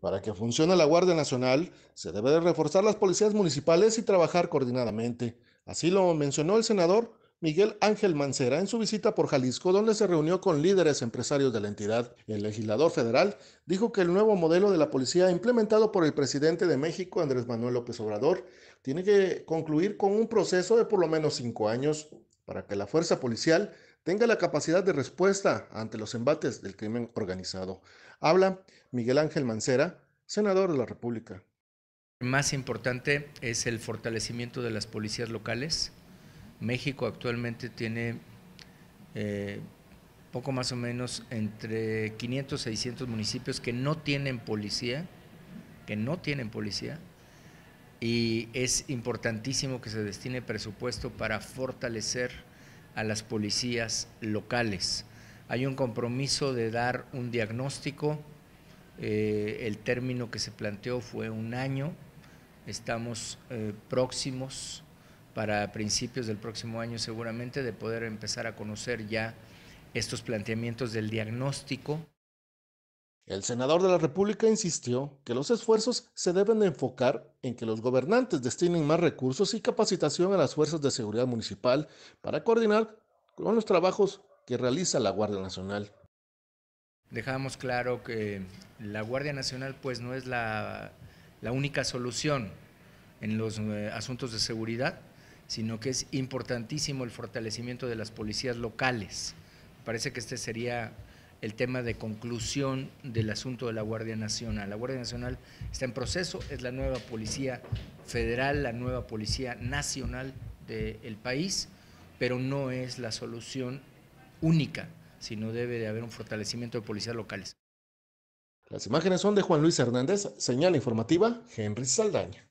Para que funcione la Guardia Nacional, se debe reforzar las policías municipales y trabajar coordinadamente. Así lo mencionó el senador Miguel Ángel Mancera en su visita por Jalisco, donde se reunió con líderes empresarios de la entidad. El legislador federal dijo que el nuevo modelo de la policía implementado por el presidente de México, Andrés Manuel López Obrador, tiene que concluir con un proceso de por lo menos cinco años para que la fuerza policial tenga la capacidad de respuesta ante los embates del crimen organizado. Habla Miguel Ángel Mancera, senador de la República. Más importante es el fortalecimiento de las policías locales. México actualmente tiene eh, poco más o menos entre 500 y 600 municipios que no tienen policía, que no tienen policía, y es importantísimo que se destine presupuesto para fortalecer a las policías locales. Hay un compromiso de dar un diagnóstico, eh, el término que se planteó fue un año, estamos eh, próximos para principios del próximo año seguramente de poder empezar a conocer ya estos planteamientos del diagnóstico. El senador de la República insistió que los esfuerzos se deben de enfocar en que los gobernantes destinen más recursos y capacitación a las fuerzas de seguridad municipal para coordinar con los trabajos que realiza la Guardia Nacional. Dejamos claro que la Guardia Nacional pues no es la, única solución en los eh, asuntos de seguridad, sino que es importantísimo el fortalecimiento de las policías locales. Parece que este sería el tema de conclusión del asunto de la Guardia Nacional. La Guardia Nacional está en proceso, es la nueva policía federal, la nueva policía nacional del país, pero no es la solución única, sino debe de haber un fortalecimiento de policías locales. Las imágenes son de Juan Luis Hernández, señal informativa Henry Saldaña.